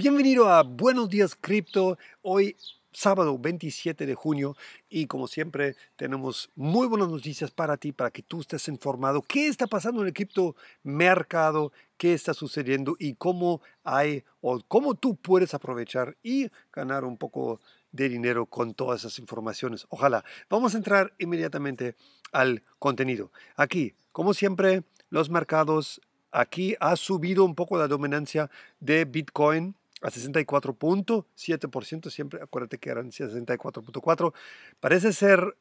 Bienvenido a Buenos Días Cripto. Hoy sábado 27 de junio y como siempre tenemos muy buenas noticias para ti, para que tú estés informado qué está pasando en el cripto mercado, qué está sucediendo y cómo hay o cómo tú puedes aprovechar y ganar un poco de dinero con todas esas informaciones. Ojalá. Vamos a entrar inmediatamente al contenido. Aquí, como siempre, los mercados aquí ha subido un poco la dominancia de Bitcoin a 64.7%, siempre acuérdate que eran 64.4%. Parece ser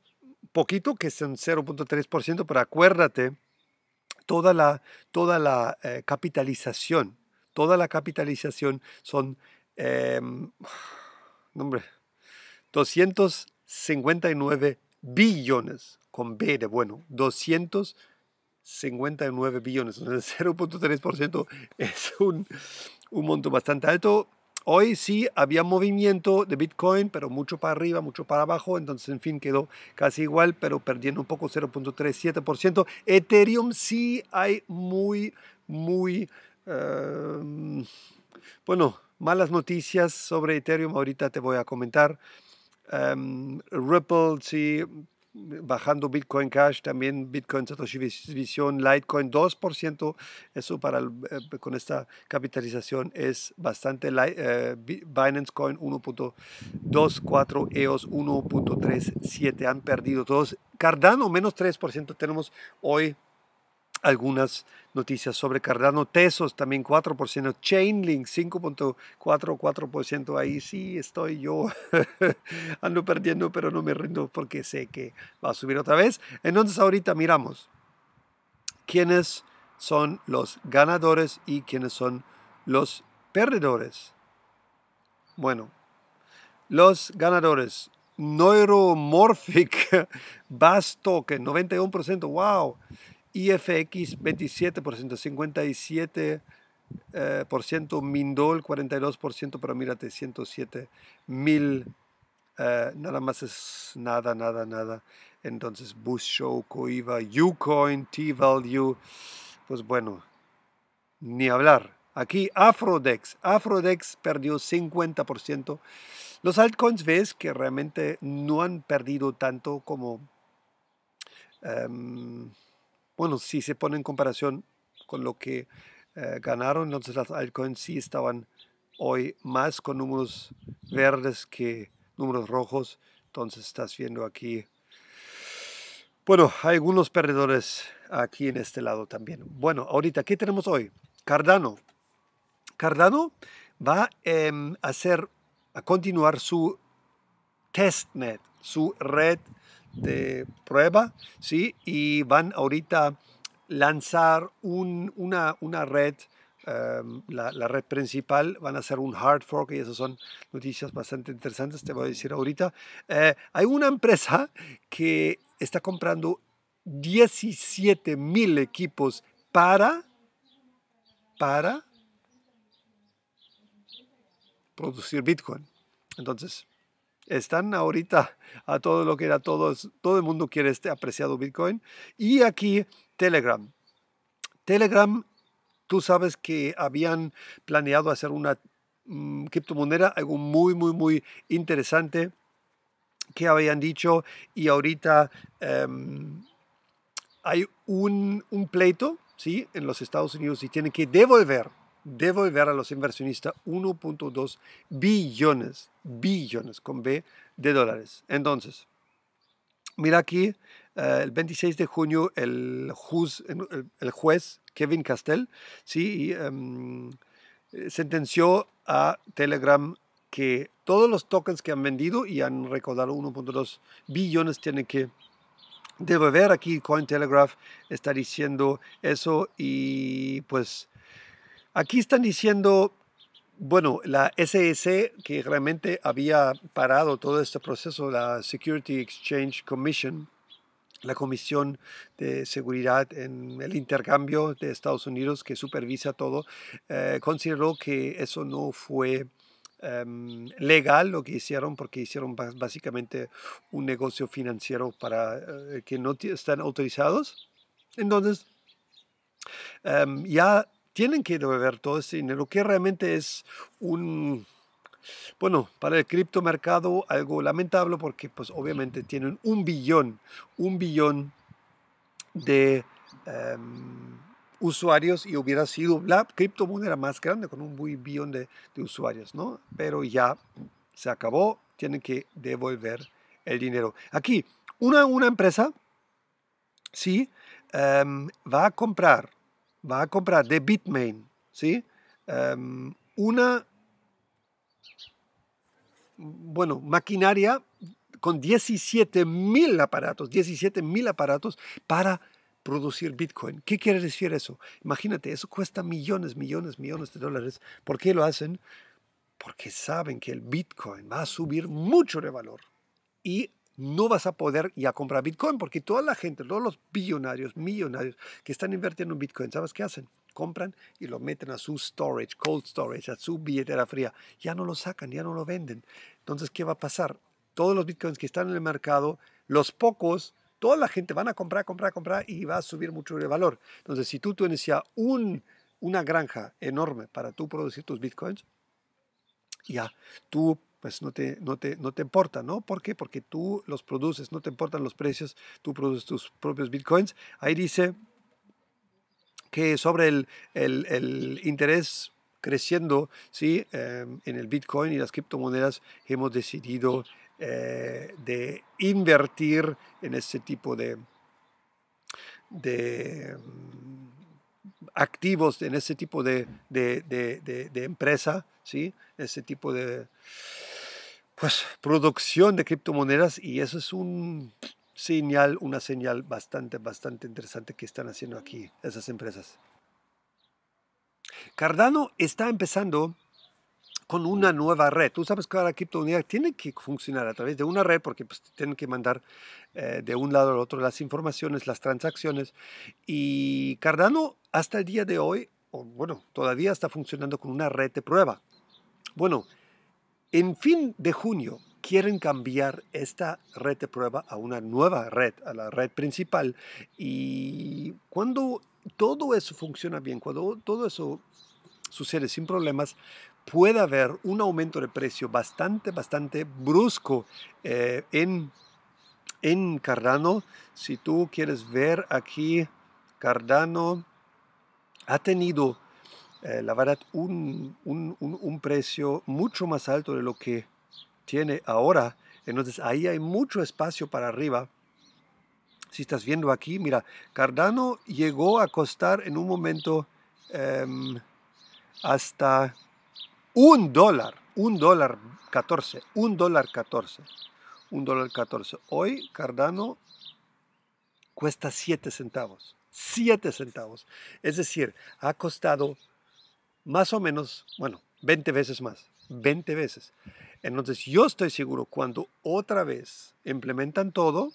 poquito, que es un 0.3%, pero acuérdate toda la, toda la eh, capitalización, toda la capitalización son, eh, hombre, 259 billones, con B de bueno, 259 billones, 0.3% es un un monto bastante alto. Hoy sí había movimiento de Bitcoin, pero mucho para arriba, mucho para abajo, entonces en fin quedó casi igual, pero perdiendo un poco 0.37%. Ethereum sí hay muy, muy, em, bueno, malas noticias sobre Ethereum, ahorita te voy a comentar. Em, Ripple sí bajando Bitcoin Cash, también Bitcoin Satoshi Vision, Litecoin, 2%. Eso para eh, con esta capitalización es bastante. Eh, Binance Coin 1.24, EOS 1.37. Han perdido todos. Cardano menos 3%. Tenemos hoy algunas noticias sobre Cardano, Tesos también 4%, Chainlink 5.44%. ahí sí estoy yo, ando perdiendo, pero no me rindo porque sé que va a subir otra vez. Entonces ahorita miramos quiénes son los ganadores y quiénes son los perdedores. Bueno, los ganadores, Neuromorphic Bass Token, 91%, wow. IFX 27%, 57%. ciento, Mindol 42%, pero mírate, 107 mil, eh, nada más es nada, nada, nada. Entonces, bush Show, Coiva, Ucoin, T-Value, pues bueno, ni hablar. Aquí Afrodex, Afrodex perdió 50%. Los altcoins ves que realmente no han perdido tanto como... Em, bueno, si se pone en comparación con lo que eh, ganaron, entonces las altcoins sí estaban hoy más con números verdes que números rojos. Entonces estás viendo aquí, bueno, hay algunos perdedores aquí en este lado también. Bueno, ahorita, ¿qué tenemos hoy? Cardano. Cardano va em, a hacer, a continuar su testnet, su red de prueba, ¿sí? Y van ahorita lanzar una, red, em, la, red principal, van a hacer un hard fork y esas son noticias bastante interesantes, te voy a decir ahorita. Eh, hay una empresa que está comprando 17 mil equipos para, para producir Bitcoin. Entonces, están ahorita a todo lo que era todos, todo el mundo quiere este apreciado Bitcoin. Y aquí Telegram. Telegram, tú sabes que habían planeado hacer una mm, criptomoneda, algo muy, muy, muy interesante que habían dicho y ahorita em, hay un, pleito ¿sí? en los Estados Unidos y tienen que devolver devolver a los inversionistas 1.2 billones, billones con B de dólares. Entonces, mira aquí, eh, el 26 de junio, el, juez Kevin Castell ¿sí? Em, eh, sentenció a Telegram que todos los tokens que han vendido y han recordado 1.2 billones tienen que devolver. Aquí Cointelegraph está diciendo eso y pues Aquí están diciendo, bueno, la SEC, que realmente había parado todo este proceso, la Security Exchange Commission, la Comisión de Seguridad en el Intercambio de Estados Unidos, que supervisa todo, eh, consideró que eso no fue em, legal lo que hicieron porque hicieron básicamente un negocio financiero para eh, que no están autorizados. Entonces, em, ya tienen que devolver todo ese dinero, que realmente es un, bueno, para el criptomercado algo lamentable porque pues obviamente tienen un billón, un billón de em, usuarios y hubiera sido la criptomoneda más grande con un billón de, usuarios, ¿no? Pero ya se acabó, tienen que devolver el dinero. Aquí, una, una empresa, sí, em, va a comprar va a comprar de Bitmain, ¿sí? Em, una, bueno, maquinaria con 17.000 aparatos, 17.000 aparatos para producir Bitcoin. ¿Qué quiere decir eso? Imagínate, eso cuesta millones, millones, millones de dólares. ¿Por qué lo hacen? Porque saben que el Bitcoin va a subir mucho de valor y no vas a poder ya comprar Bitcoin, porque toda la gente, todos los billonarios, millonarios que están invirtiendo en Bitcoin, ¿sabes qué hacen? Compran y lo meten a su storage, cold storage, a su billetera fría. Ya no lo sacan, ya no lo venden. Entonces, ¿qué va a pasar? Todos los Bitcoins que están en el mercado, los pocos, toda la gente van a comprar, comprar, comprar y va a subir mucho el valor. Entonces, si tú tienes ya un, una granja enorme para tú producir tus Bitcoins, ya tú pues no te, no te, no importa, ¿no? ¿Por qué? Porque tú los produces, no te importan los precios, tú produces tus propios bitcoins. Ahí dice que sobre el, interés creciendo ¿sí? Eh, en el bitcoin y las criptomonedas, hemos decidido eh, de invertir en este tipo de... de mm, activos en ese tipo de, empresa, ¿sí? ese tipo de pues, producción de criptomonedas y eso es un señal, una señal bastante, bastante interesante que están haciendo aquí esas empresas. Cardano está empezando con una nueva red. Tú sabes que ahora criptomoneda tiene que funcionar a través de una red porque pues, tienen que mandar eh, de un lado al otro las informaciones, las transacciones. Y Cardano hasta el día de hoy, bueno, todavía está funcionando con una red de prueba. Bueno, en fin de junio quieren cambiar esta red de prueba a una nueva red, a la red principal. Y cuando todo eso funciona bien, cuando todo eso sucede sin problemas, puede haber un aumento de precio bastante, bastante brusco eh, en, en Cardano. Si tú quieres ver aquí, Cardano ha tenido, eh, la verdad, un, precio mucho más alto de lo que tiene ahora. Entonces ahí hay mucho espacio para arriba. Si estás viendo aquí, mira, Cardano llegó a costar en un momento em, hasta un dólar, un dólar 14, un dólar 14, un dólar 14. Hoy Cardano cuesta 7 centavos, 7 centavos. Es decir, ha costado más o menos, bueno, 20 veces más, 20 veces. Entonces yo estoy seguro, cuando otra vez implementan todo,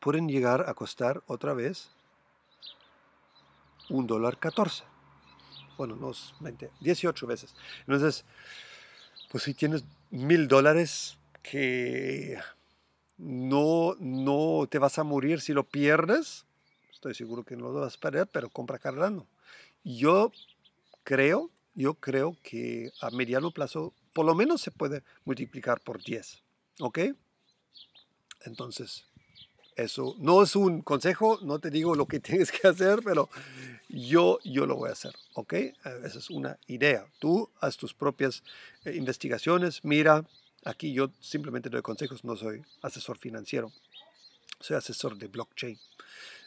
pueden llegar a costar otra vez un dólar 14 bueno, no 20, 18 veces. Entonces, pues si tienes mil dólares que no, no te vas a morir si lo pierdes, estoy seguro que no lo vas a perder, pero compra cargando. Yo creo, yo creo que a mediano plazo por lo menos se puede multiplicar por 10, ¿ok? Entonces, eso no es un consejo, no te digo lo que tienes que hacer, pero yo, lo voy a hacer, ¿ok? Esa es una idea. Tú haz tus propias eh, investigaciones, mira, aquí yo simplemente doy consejos, no soy asesor financiero, soy asesor de blockchain,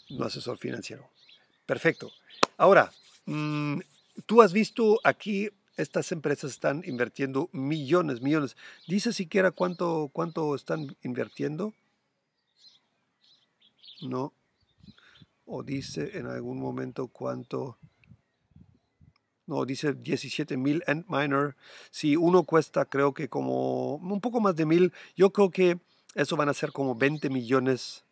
no asesor financiero. Perfecto. Ahora, mm, tú has visto aquí, estas empresas están invirtiendo millones, millones. ¿Dice siquiera cuánto, cuánto están invirtiendo? No, o dice en algún momento cuánto, no, dice mil 17.000 miner Si uno cuesta creo que como un poco más de mil, yo creo que eso van a ser como 20 millones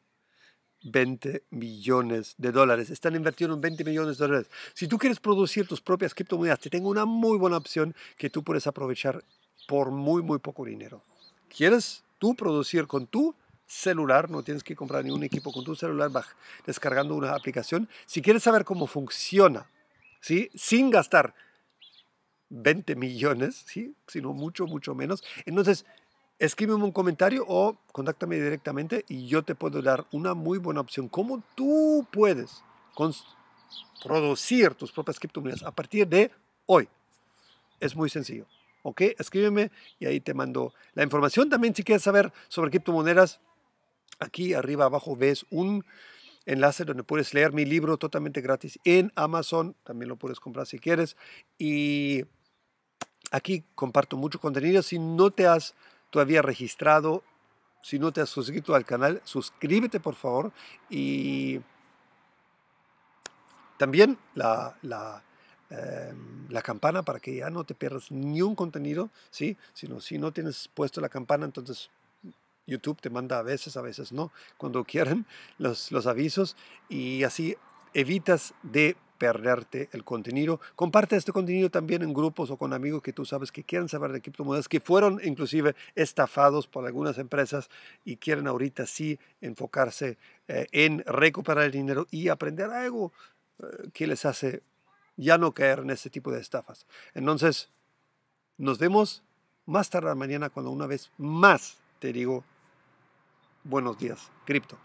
20 millones de dólares. Están invirtiendo en 20 millones de dólares. Si tú quieres producir tus propias criptomonedas, te tengo una muy buena opción que tú puedes aprovechar por muy, muy poco dinero. ¿Quieres tú producir con tú? celular, no tienes que comprar ni ningún equipo con tu celular, vas descargando una aplicación. Si quieres saber cómo funciona, ¿sí? sin gastar 20 millones, ¿sí? sino mucho, mucho menos, entonces escríbeme un comentario o contáctame directamente y yo te puedo dar una muy buena opción. ¿Cómo tú puedes producir tus propias criptomonedas a partir de hoy? Es muy sencillo. ¿ok? Escríbeme y ahí te mando la información. También si quieres saber sobre criptomonedas, Aquí arriba abajo ves un enlace donde puedes leer mi libro totalmente gratis en Amazon. También lo puedes comprar si quieres. Y aquí comparto mucho contenido. Si no te has todavía registrado, si no te has suscrito al canal, suscríbete por favor. Y también la, la, em, la campana para que ya no te pierdas ni un contenido. ¿sí? sino si no tienes puesto la campana, entonces YouTube te manda a veces, a veces no, cuando quieren los, los avisos y así evitas de perderte el contenido. Comparte este contenido también en grupos o con amigos que tú sabes que quieren saber de criptomonedas, que fueron inclusive estafados por algunas empresas y quieren ahorita sí enfocarse eh, en recuperar el dinero y aprender algo eh, que les hace ya no caer en este tipo de estafas. Entonces, nos vemos más tarde mañana cuando una vez más te digo Buenos días, cripto.